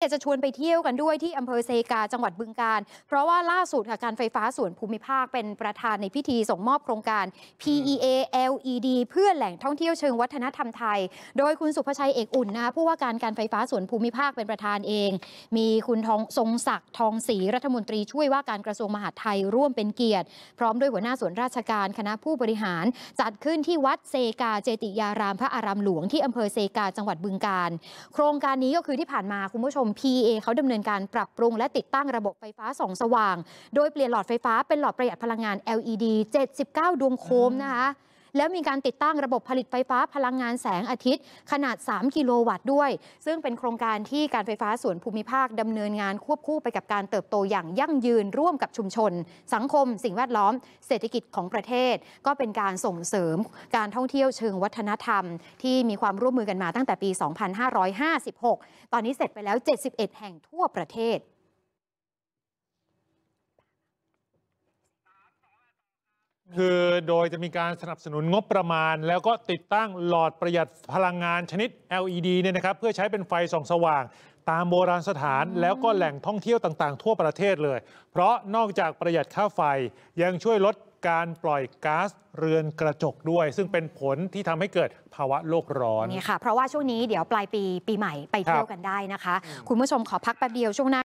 อยากจะชวนไปเที่ยวกันด้วยที่อำเภอเซกา จังหวัดบึงการ เพราะว่าล่าสุดค่ะการไฟฟ้าส่วนภูมิภาคเป็นประธานในพิธีส่งมอบโครงการ PEA LED เพื่อแหล่งท่องเที่ยวเชิงวัฒนธรรมไทย โดยคุณสุภชัยเอกอุ่นนะคะผู้ว่าการการไฟฟ้าส่วนภูมิภาคเป็นประธานเอง มีคุณทองทรงศักดิ์ทองศรีรัฐมนตรีช่วยว่าการกระทรวงมหาดไทยร่วมเป็นเกียรติ พร้อมด้วยหัวหน้าส่วนราชการคณะผู้บริหาร จัดขึ้นที่วัดเซกาเจติยารามพระอารามหลวงที่อำเภอเซกาจังหวัดบึงการโครงการนี้ก็คือที่ผ่านมาคุณผู้ชมม PEA เขาดำเนินการปรับปรุงและติดตั้งระบบไฟฟ้าส่องสว่าง โดยเปลี่ยนหลอดไฟฟ้าเป็นหลอดประหยัดพลังงาน LED 79 ดวงโคมนะคะแล้วมีการติดตั้งระบบผลิตไฟฟ้าพลังงานแสงอาทิตย์ขนาด 3 กิโลวัตต์ด้วย ซึ่งเป็นโครงการที่การไฟฟ้าส่วนภูมิภาคดำเนินงานควบคู่ไปกับการเติบโตอย่างยั่งยืนร่วมกับชุมชน สังคม สิ่งแวดล้อม เศรษฐกิจของประเทศ ก็เป็นการส่งเสริมการท่องเที่ยวเชิงวัฒนธรรม ที่มีความร่วมมือกันมาตั้งแต่ปี 2556 ตอนนี้เสร็จไปแล้ว 71 แห่งทั่วประเทศคือโดยจะมีการสนับสนุนงบประมาณ แล้วก็ติดตั้งหลอดประหยัดพลังงานชนิด LED เนี่ยนะครับเพื่อใช้เป็นไฟส่องสว่าง ตามโบราณสถาน แล้วก็แหล่งท่องเที่ยวต่างๆทั่วประเทศเลย เพราะนอกจากประหยัดค่าไฟ ยังช่วยลดการปล่อยก๊าซเรือนกระจกด้วย ซึ่งเป็นผลที่ทำให้เกิดภาวะโลกร้อน นี่ค่ะ เพราะว่าช่วงนี้เดี๋ยวปลายปีปีใหม่ไปเที่ยวกันได้นะคะ คุณผู้ชมขอพักแป๊บเดียวช่วงหน้า